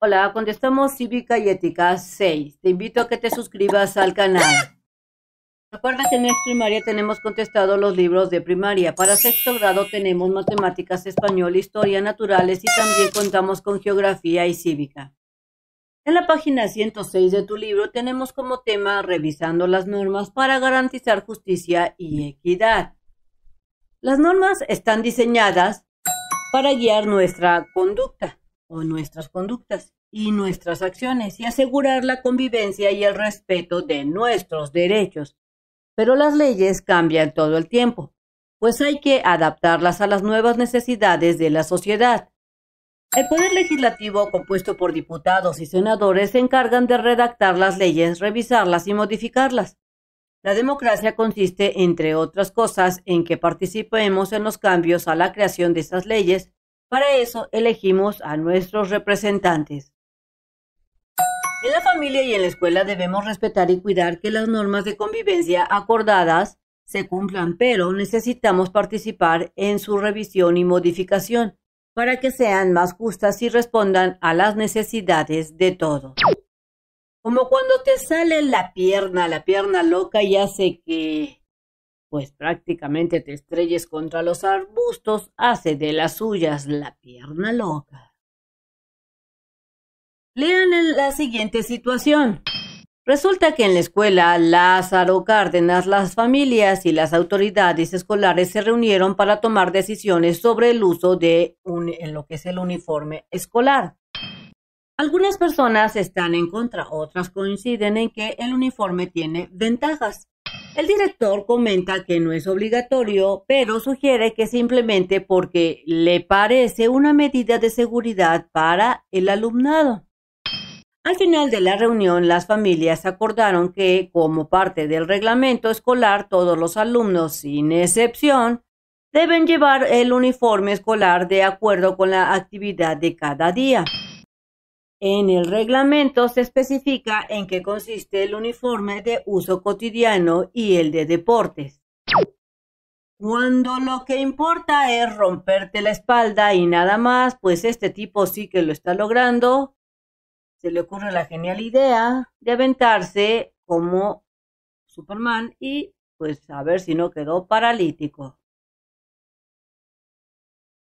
Hola, contestamos Cívica y Ética 6. Te invito a que te suscribas al canal. Recuerda que en primaria tenemos contestado los libros de primaria. Para sexto grado tenemos matemáticas, español, historia, naturales y también contamos con geografía y cívica. En la página 106 de tu libro tenemos como tema revisando las normas para garantizar justicia y equidad. Las normas están diseñadas para guiar nuestra conducta o nuestras conductas y nuestras acciones y asegurar la convivencia y el respeto de nuestros derechos. Pero las leyes cambian todo el tiempo, pues hay que adaptarlas a las nuevas necesidades de la sociedad. El Poder Legislativo, compuesto por diputados y senadores, se encargan de redactar las leyes, revisarlas y modificarlas. La democracia consiste, entre otras cosas, en que participemos en los cambios a la creación de esas leyes, para eso elegimos a nuestros representantes. En la familia y en la escuela debemos respetar y cuidar que las normas de convivencia acordadas se cumplan, pero necesitamos participar en su revisión y modificación para que sean más justas y respondan a las necesidades de todos. Como cuando te sale la pierna, la pierna loca y hace que pues prácticamente te estrelles contra los arbustos, hace de las suyas la pierna loca. Lean la siguiente situación. Resulta que en la escuela Lázaro Cárdenas las familias y las autoridades escolares se reunieron para tomar decisiones sobre el uso de en lo que es el uniforme escolar. Algunas personas están en contra, otras coinciden en que el uniforme tiene ventajas. El director comenta que no es obligatorio, pero sugiere que simplemente porque le parece una medida de seguridad para el alumnado. Al final de la reunión, las familias acordaron que, como parte del reglamento escolar, todos los alumnos, sin excepción, deben llevar el uniforme escolar de acuerdo con la actividad de cada día. En el reglamento se especifica en qué consiste el uniforme de uso cotidiano y el de deportes. Cuando lo que importa es romperte la espalda y nada más, pues este tipo sí que lo está logrando. Se le ocurre la genial idea de aventarse como Superman y pues a ver si no quedó paralítico.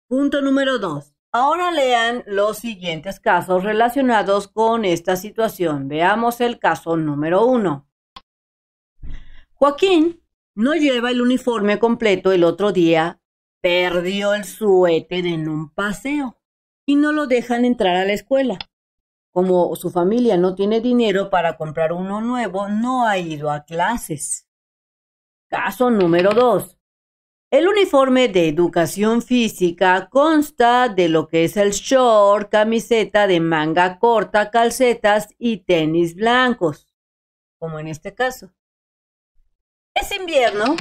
Punto número 2. Ahora lean los siguientes casos relacionados con esta situación. Veamos el caso número uno. Joaquín no lleva el uniforme completo el otro día, perdió el suéter en un paseo y no lo dejan entrar a la escuela. Como su familia no tiene dinero para comprar uno nuevo, no ha ido a clases. Caso número dos. El uniforme de educación física consta de lo que es el short, camiseta de manga corta, calcetas y tenis blancos, como en este caso. Es invierno.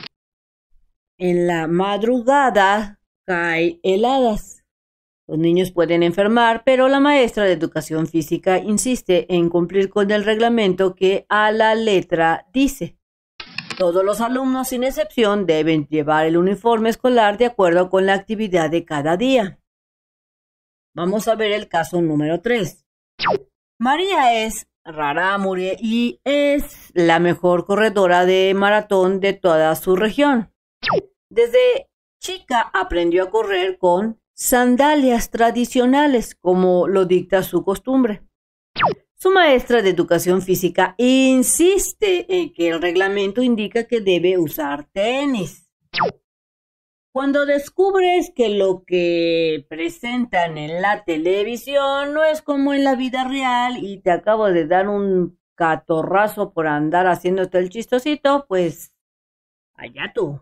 En la madrugada cae heladas. Los niños pueden enfermar, pero la maestra de educación física insiste en cumplir con el reglamento que a la letra dice. Todos los alumnos, sin excepción, deben llevar el uniforme escolar de acuerdo con la actividad de cada día. Vamos a ver el caso número 3. María es rara, rarámuri y es la mejor corredora de maratón de toda su región. Desde chica aprendió a correr con sandalias tradicionales, como lo dicta su costumbre. Su maestra de educación física insiste en que el reglamento indica que debe usar tenis. Cuando descubres que lo que presentan en la televisión no es como en la vida real y te acabo de dar un catorrazo por andar haciéndote el chistosito, pues allá tú.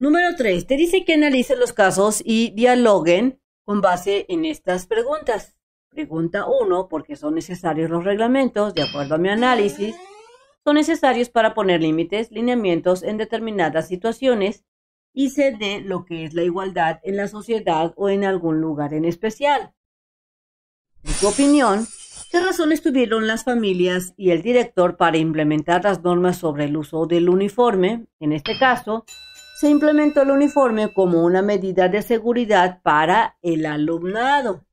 Número 3. Te dice que analicen los casos y dialoguen con base en estas preguntas. Pregunta 1, ¿Por qué son necesarios los reglamentos, de acuerdo a mi análisis, son necesarios para poner límites, lineamientos en determinadas situaciones y se dé lo que es la igualdad en la sociedad o en algún lugar en especial. En tu opinión, ¿qué razones tuvieron las familias y el director para implementar las normas sobre el uso del uniforme? En este caso, se implementó el uniforme como una medida de seguridad para el alumnado.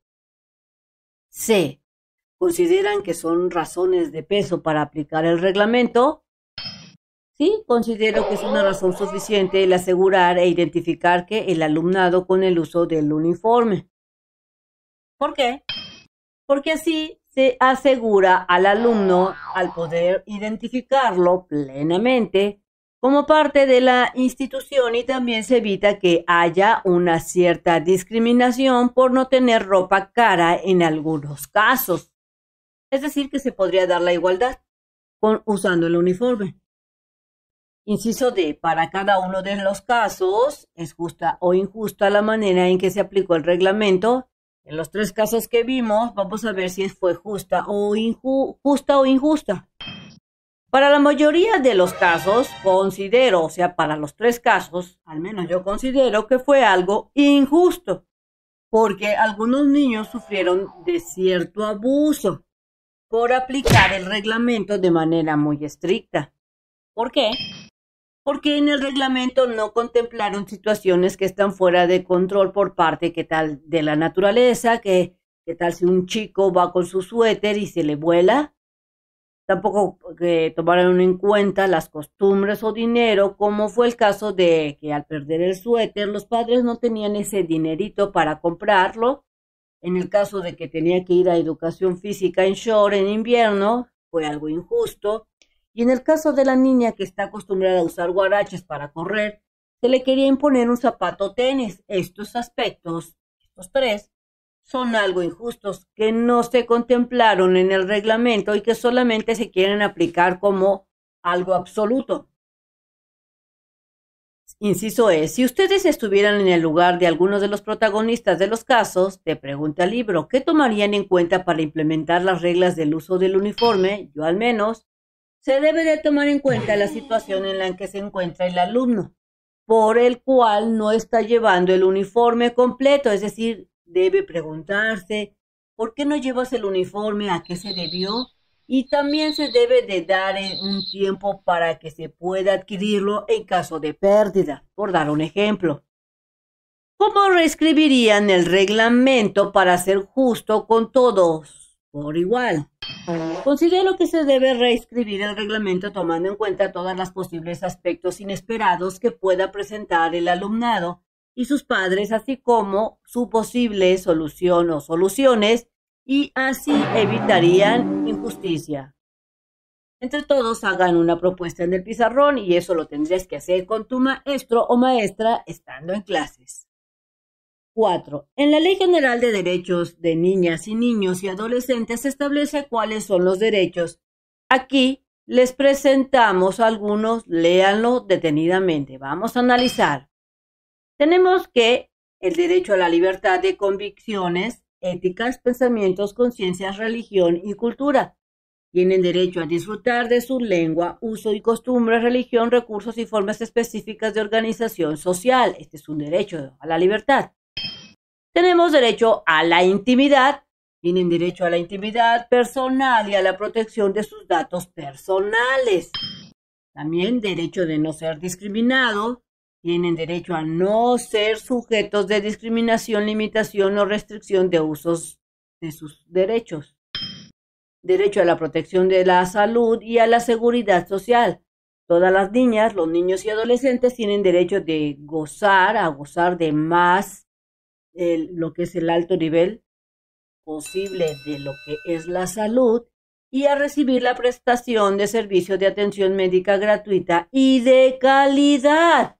C. Consideran que son razones de peso para aplicar el reglamento. Sí, considero que es una razón suficiente el asegurar e identificar que el alumnado con el uso del uniforme. ¿Por qué? Porque así se asegura al alumno, al poder identificarlo plenamente, como parte de la institución y también se evita que haya una cierta discriminación por no tener ropa cara en algunos casos. Es decir, que se podría dar la igualdad con, usando el uniforme. Inciso de Para cada uno de los casos es justa o injusta la manera en que se aplicó el reglamento. En los tres casos que vimos, vamos a ver si fue justa o, o injusta. Para la mayoría de los casos, considero, o sea, para los tres casos, al menos yo considero que fue algo injusto, porque algunos niños sufrieron de cierto abuso por aplicar el reglamento de manera muy estricta. ¿Por qué? Porque en el reglamento no contemplaron situaciones que están fuera de control por parte que tal de la naturaleza, que qué tal si un chico va con su suéter y se le vuela, tampoco tomaron en cuenta las costumbres o dinero, como fue el caso de que al perder el suéter los padres no tenían ese dinerito para comprarlo. En el caso de que tenía que ir a educación física en Shore en invierno, fue algo injusto. Y en el caso de la niña que está acostumbrada a usar guaraches para correr, se le quería imponer un zapato tenis. Estos aspectos, estos tres, son algo injustos, que no se contemplaron en el reglamento y que solamente se quieren aplicar como algo absoluto. Inciso es, Si ustedes estuvieran en el lugar de algunos de los protagonistas de los casos, te pregunta el libro, ¿qué tomarían en cuenta para implementar las reglas del uso del uniforme? Yo al menos. Se debe de tomar en cuenta la situación en la que se encuentra el alumno, por el cual no está llevando el uniforme completo, es decir, debe preguntarse por qué no llevas el uniforme, a qué se debió y también se debe de dar eh, un tiempo para que se pueda adquirirlo en caso de pérdida, por dar un ejemplo. ¿Cómo reescribirían el reglamento para ser justo con todos por igual? Considero que se debe reescribir el reglamento tomando en cuenta todos los posibles aspectos inesperados que pueda presentar el alumnado y sus padres, así como su posible solución o soluciones, y así evitarían injusticia. Entre todos hagan una propuesta en el pizarrón y eso lo tendrías que hacer con tu maestro o maestra estando en clases. 4. En la Ley General de Derechos de Niñas y Niños y Adolescentes se establece cuáles son los derechos. Aquí les presentamos algunos, léanlo detenidamente. Vamos a analizar. Tenemos que el derecho a la libertad de convicciones, éticas, pensamientos, conciencias, religión y cultura. Tienen derecho a disfrutar de su lengua, uso y costumbres, religión, recursos y formas específicas de organización social. Este es un derecho a la libertad. Tenemos derecho a la intimidad. Tienen derecho a la intimidad personal y a la protección de sus datos personales. También derecho de no ser discriminado, tienen derecho a no ser sujetos de discriminación, limitación o restricción de usos de sus derechos. Derecho a la protección de la salud y a la seguridad social. Todas las niñas, los niños y adolescentes tienen derecho de gozar, a gozar de más lo que es el alto nivel posible de lo que es la salud y a recibir la prestación de servicios de atención médica gratuita y de calidad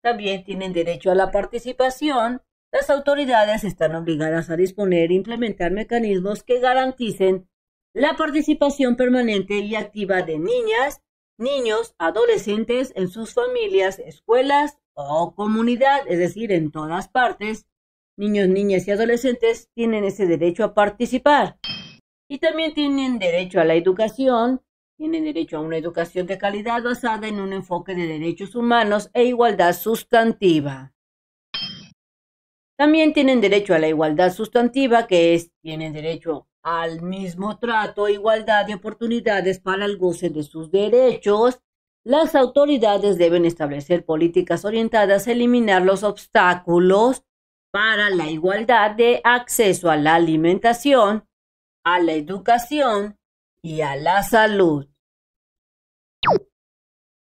también tienen derecho a la participación, las autoridades están obligadas a disponer e implementar mecanismos que garanticen la participación permanente y activa de niñas, niños, adolescentes en sus familias, escuelas o comunidad, es decir, en todas partes. Niños, niñas y adolescentes tienen ese derecho a participar. Y también tienen derecho a la educación, tienen derecho a una educación de calidad basada en un enfoque de derechos humanos e igualdad sustantiva. También tienen derecho a la igualdad sustantiva, que es, tienen derecho al mismo trato, igualdad de oportunidades para el goce de sus derechos. Las autoridades deben establecer políticas orientadas a eliminar los obstáculos para la igualdad de acceso a la alimentación, a la educación, y a la salud.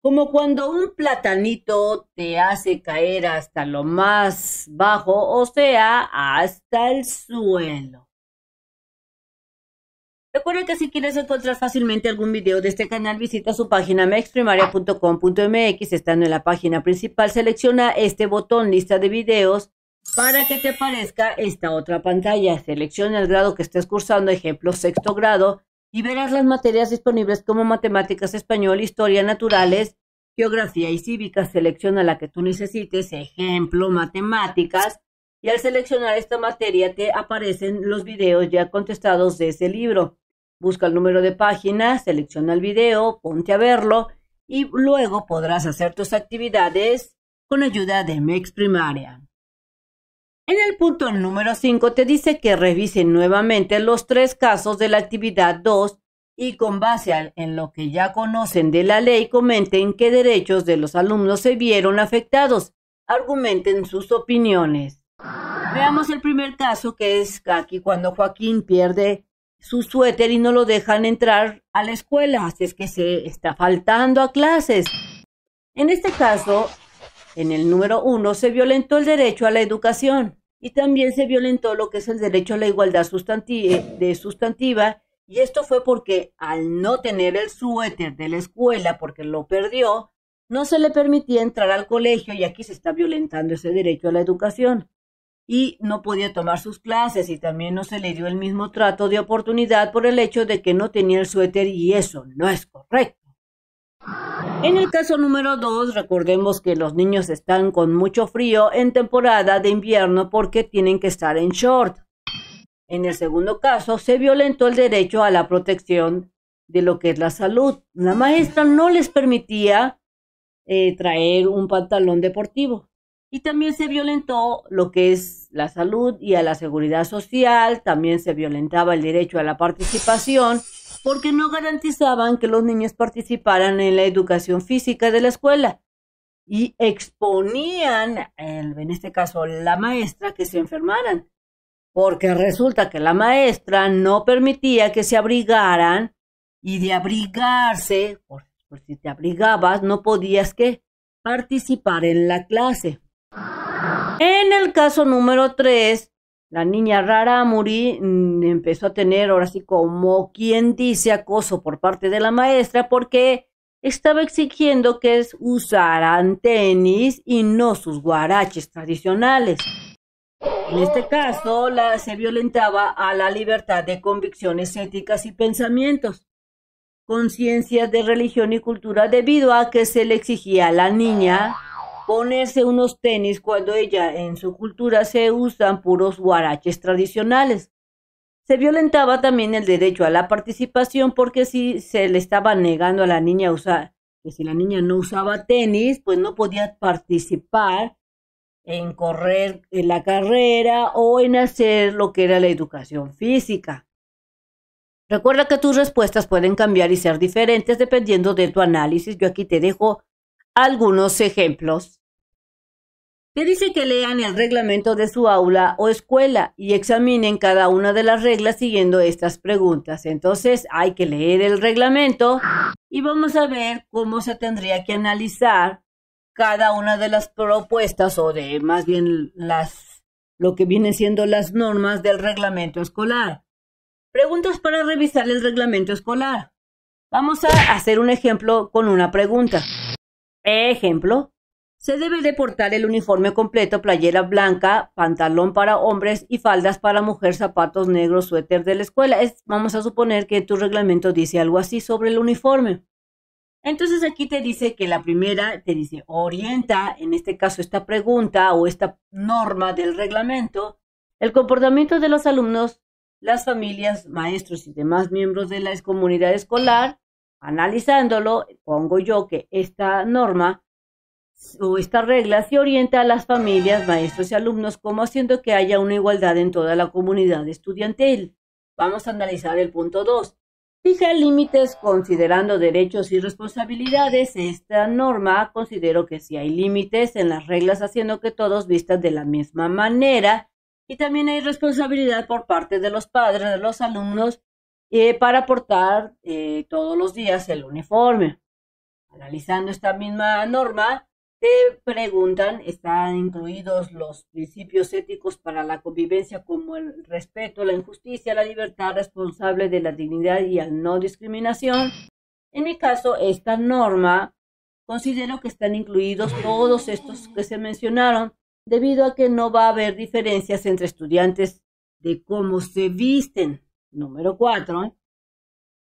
Como cuando un platanito te hace caer hasta lo más bajo, o sea, hasta el suelo. Recuerda que si quieres encontrar fácilmente algún video de este canal, visita su página mexprimaria.com.mx. Estando en la página principal, selecciona este botón lista de videos para que te aparezca esta otra pantalla. Selecciona el grado que estés cursando, ejemplo sexto grado, y verás las materias disponibles como matemáticas, español, historia, naturales, geografía y cívica. Selecciona la que tú necesites, ejemplo, matemáticas, y al seleccionar esta materia te aparecen los videos ya contestados de ese libro. Busca el número de página, selecciona el video, ponte a verlo y luego podrás hacer tus actividades con ayuda de Mex Primaria. En el punto número 5 te dice que revisen nuevamente los tres casos de la actividad 2 y con base en lo que ya conocen de la ley comenten qué derechos de los alumnos se vieron afectados. Argumenten sus opiniones. Veamos el primer caso que es aquí cuando Joaquín pierde su suéter y no lo dejan entrar a la escuela, así es que se está faltando a clases. En este caso, en el número uno se violentó el derecho a la educación y también se violentó lo que es el derecho a la igualdad sustantiva, eh, de sustantiva y esto fue porque al no tener el suéter de la escuela, porque lo perdió, no se le permitía entrar al colegio y aquí se está violentando ese derecho a la educación. Y no podía tomar sus clases y también no se le dio el mismo trato de oportunidad por el hecho de que no tenía el suéter y eso no es correcto. En el caso número dos, recordemos que los niños están con mucho frío en temporada de invierno porque tienen que estar en short. En el segundo caso, se violentó el derecho a la protección de lo que es la salud. La maestra no les permitía eh, traer un pantalón deportivo. Y también se violentó lo que es la salud y a la seguridad social, también se violentaba el derecho a la participación porque no garantizaban que los niños participaran en la educación física de la escuela y exponían, en este caso la maestra, que se enfermaran, porque resulta que la maestra no permitía que se abrigaran y de abrigarse, por, si te abrigabas, no podías que participar en la clase. En el caso número 3, la niña rara Muri mm, empezó a tener ahora sí como quien dice acoso por parte de la maestra porque estaba exigiendo que usaran tenis y no sus guaraches tradicionales. En este caso, la, se violentaba a la libertad de convicciones éticas y pensamientos, conciencia de religión y cultura, debido a que se le exigía a la niña ponerse unos tenis cuando ella en su cultura se usan puros guaraches tradicionales. Se violentaba también el derecho a la participación porque si se le estaba negando a la niña usar, que si la niña no usaba tenis, pues no podía participar en correr en la carrera o en hacer lo que era la educación física. Recuerda que tus respuestas pueden cambiar y ser diferentes dependiendo de tu análisis. Yo aquí te dejo algunos ejemplos que dice que lean el reglamento de su aula o escuela y examinen cada una de las reglas siguiendo estas preguntas. Entonces hay que leer el reglamento y vamos a ver cómo se tendría que analizar cada una de las propuestas o de más bien las lo que vienen siendo las normas del reglamento escolar. Preguntas para revisar el reglamento escolar. Vamos a hacer un ejemplo con una pregunta. Ejemplo, se debe de portar el uniforme completo, playera blanca, pantalón para hombres y faldas para mujer, zapatos negros, suéter de la escuela. vamos a suponer que tu reglamento dice algo así sobre el uniforme. Entonces aquí te dice que la primera te dice orienta, en este caso esta pregunta o esta norma del reglamento, el comportamiento de los alumnos, las familias, maestros y demás miembros de la comunidad escolar, analizándolo, pongo yo que esta norma esta regla se orienta a las familias, maestros y alumnos como haciendo que haya una igualdad en toda la comunidad estudiantil. Vamos a analizar el punto 2. Fija límites considerando derechos y responsabilidades. Esta norma considero que si hay límites en las reglas haciendo que todos vistan de la misma manera y también hay responsabilidad por parte de los padres, de los alumnos, eh, para portar eh, todos los días el uniforme. Analizando esta misma norma, te preguntan, ¿están incluidos los principios éticos para la convivencia como el respeto, la injusticia, la libertad responsable de la dignidad y la no discriminación? En mi caso, esta norma considero que están incluidos todos estos que se mencionaron, debido a que no va a haber diferencias entre estudiantes de cómo se visten. Número cuatro,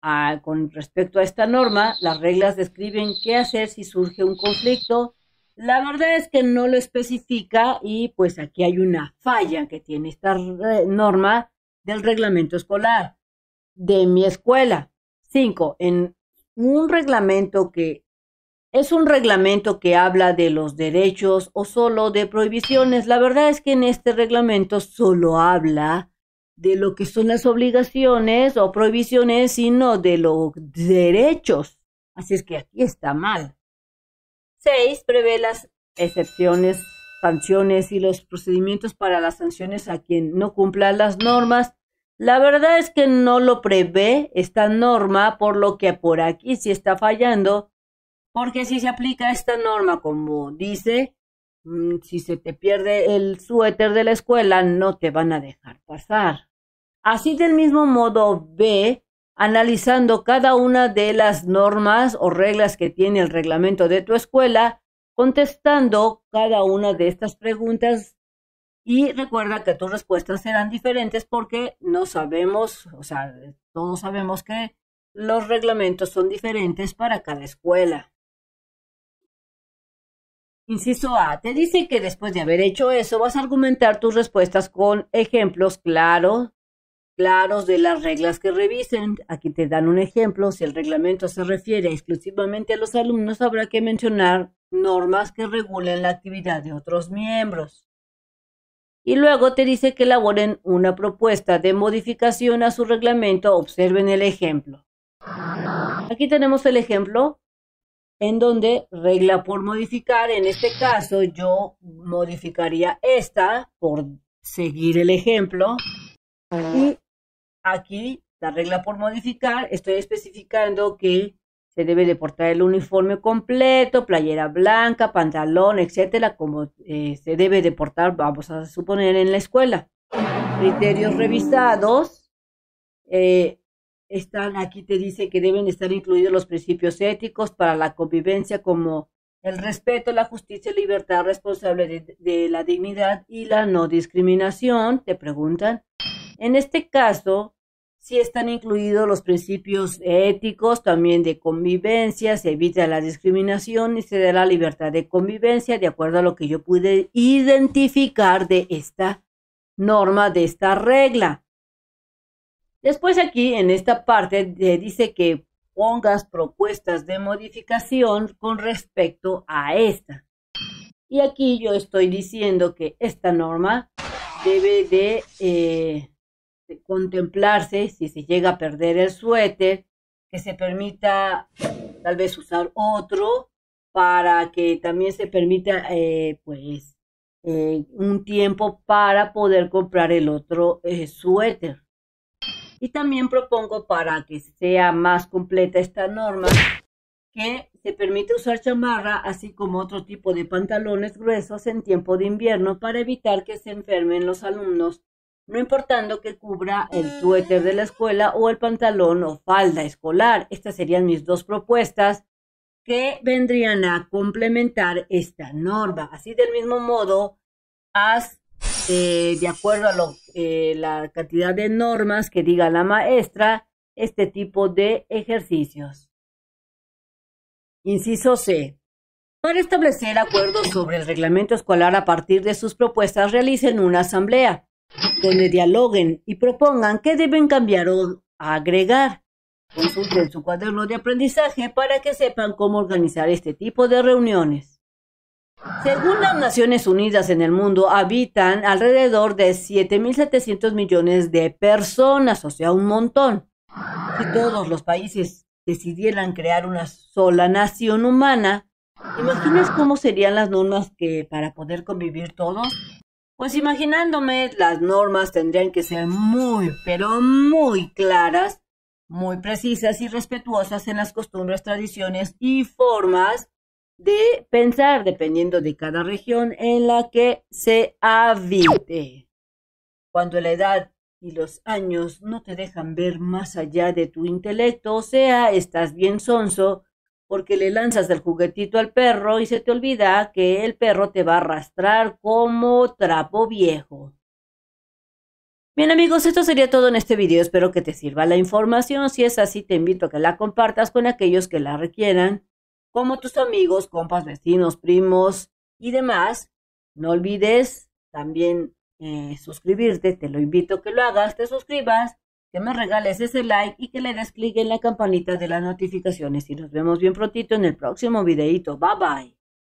ah, con respecto a esta norma, las reglas describen qué hacer si surge un conflicto la verdad es que no lo especifica y pues aquí hay una falla que tiene esta norma del reglamento escolar de mi escuela. Cinco, en un reglamento que es un reglamento que habla de los derechos o solo de prohibiciones. La verdad es que en este reglamento solo habla de lo que son las obligaciones o prohibiciones, sino de los derechos. Así es que aquí está mal. 6. Prevé las excepciones, sanciones y los procedimientos para las sanciones a quien no cumpla las normas. La verdad es que no lo prevé esta norma, por lo que por aquí sí está fallando, porque si se aplica esta norma, como dice, mm, si se te pierde el suéter de la escuela, no te van a dejar pasar. Así del mismo modo, B analizando cada una de las normas o reglas que tiene el reglamento de tu escuela, contestando cada una de estas preguntas y recuerda que tus respuestas serán diferentes porque no sabemos, o sea, todos sabemos que los reglamentos son diferentes para cada escuela. Inciso A, te dice que después de haber hecho eso vas a argumentar tus respuestas con ejemplos claros claros de las reglas que revisen. Aquí te dan un ejemplo. Si el reglamento se refiere exclusivamente a los alumnos, habrá que mencionar normas que regulen la actividad de otros miembros. Y luego te dice que elaboren una propuesta de modificación a su reglamento. Observen el ejemplo. Aquí tenemos el ejemplo en donde regla por modificar, en este caso yo modificaría esta por seguir el ejemplo Aquí la regla por modificar, estoy especificando que se debe de portar el uniforme completo, playera blanca, pantalón, etcétera, como eh, se debe de portar, vamos a suponer, en la escuela. Criterios revisados. Eh, están aquí te dice que deben estar incluidos los principios éticos para la convivencia como el respeto, la justicia, libertad responsable de la dignidad y la no discriminación, te preguntan. En este caso, sí están incluidos los principios éticos, también de convivencia, se evita la discriminación y se da la libertad de convivencia, de acuerdo a lo que yo pude identificar de esta norma, de esta regla. Después aquí, en esta parte, eh, dice que pongas propuestas de modificación con respecto a esta. Y aquí yo estoy diciendo que esta norma debe de eh, este, contemplarse si se llega a perder el suéter, que se permita tal vez usar otro para que también se permita eh, pues eh, un tiempo para poder comprar el otro eh, suéter. Y también propongo para que sea más completa esta norma que se permite usar chamarra así como otro tipo de pantalones gruesos en tiempo de invierno para evitar que se enfermen los alumnos no importando que cubra el suéter de la escuela o el pantalón o falda escolar. Estas serían mis dos propuestas que vendrían a complementar esta norma. Así del mismo modo, haz eh, de acuerdo a eh, la cantidad de normas que diga la maestra este tipo de ejercicios. Inciso C. Para establecer acuerdos sobre el reglamento escolar a partir de sus propuestas, realicen una asamblea donde dialoguen y propongan qué deben cambiar o agregar. Consulten su cuaderno de aprendizaje para que sepan cómo organizar este tipo de reuniones. Según las Naciones Unidas en el mundo, habitan alrededor de 7.700 millones de personas, o sea, un montón. Si todos los países decidieran crear una sola nación humana, ¿imaginas cómo serían las normas que para poder convivir todos? Pues imaginándome, las normas tendrían que ser muy, pero muy claras, muy precisas y respetuosas en las costumbres, tradiciones y formas de pensar, dependiendo de cada región en la que se habite. Cuando la edad y los años no te dejan ver más allá de tu intelecto, o sea, estás bien sonso, porque le lanzas el juguetito al perro y se te olvida que el perro te va a arrastrar como trapo viejo. Bien amigos, esto sería todo en este video. Espero que te sirva la información. Si es así, te invito a que la compartas con aquellos que la requieran, como tus amigos, compas, vecinos, primos y demás. No olvides también eh, suscribirte. Te lo invito a que lo hagas, te suscribas que me regales ese like y que le des clic en la campanita de las notificaciones. Y nos vemos bien prontito en el próximo videito. Bye bye.